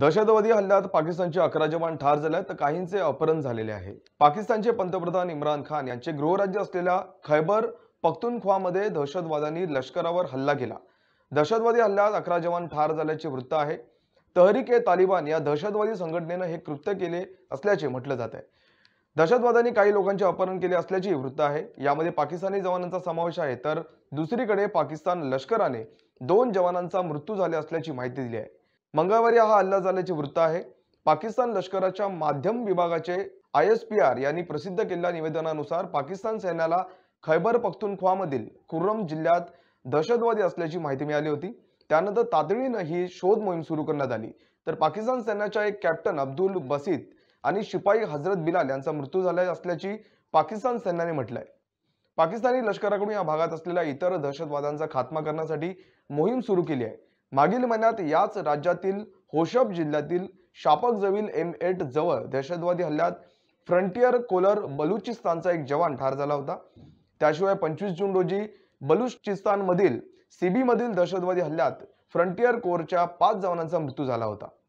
दहशतवादी हल्ल्यात पाकिस्तानचे अकरा जवान ठार झाले तर काहींचे अपहरण झालेले आहे पाकिस्तानचे पंतप्रधान इम्रान खान यांचे गृहराज्य असलेल्या खैबर पख्तुनख्वामध्ये दहशतवाद्यांनी लष्करावर हल्ला केला दहशतवादी हल्ल्यात अकरा जवान ठार झाल्याचे वृत्त आहे तहरीक ए तालिबान या दहशतवादी संघटनेनं हे कृत्य केले असल्याचे म्हटलं जात आहे दहशतवाद्यांनी काही लोकांचे अपहरण केले असल्याची वृत्त आहे यामध्ये पाकिस्तानी जवानांचा समावेश आहे तर दुसरीकडे पाकिस्तान लष्कराने दोन जवानांचा मृत्यू झाले असल्याची माहिती दिली आहे मंगळवारी हा हल्ला झाल्याचे वृत्त आहे पाकिस्तान लष्कराच्या माध्यम विभागाचे आय एस पी आर यांनी प्रसिद्ध केलेल्या निवेदनानुसार पाकिस्तान सैन्याला खैबर पख्तुनख्वामधील खुर्रम जिल्ह्यात दहशतवादी असल्याची माहिती मिळाली होती त्यानंतर तातडीनं ही शोध मोहीम सुरू करण्यात आली तर पाकिस्तान सैन्याच्या एक कॅप्टन अब्दुल बसीत आणि शिपाई हजरत बिलाल यांचा मृत्यू झाला असल्याची पाकिस्तान सैन्याने म्हटलंय पाकिस्तानी लष्कराकडून या भागात असलेल्या इतर दहशतवाद्यांचा खात्मा करण्यासाठी मोहीम सुरू केली आहे मागील महिन्यात याच राज्यातील होशब जिल्ह्यातील जवील एम एट जवळ दहशतवादी हल्ल्यात फ्रंटियर कोलर बलुचिस्तानचा एक जवान ठार झाला होता त्याशिवाय पंचवीस जून रोजी बलुचिस्तानमधील सीबीमधील दहशतवादी हल्ल्यात फ्रंटियर कोरच्या पाच जवानांचा मृत्यू झाला होता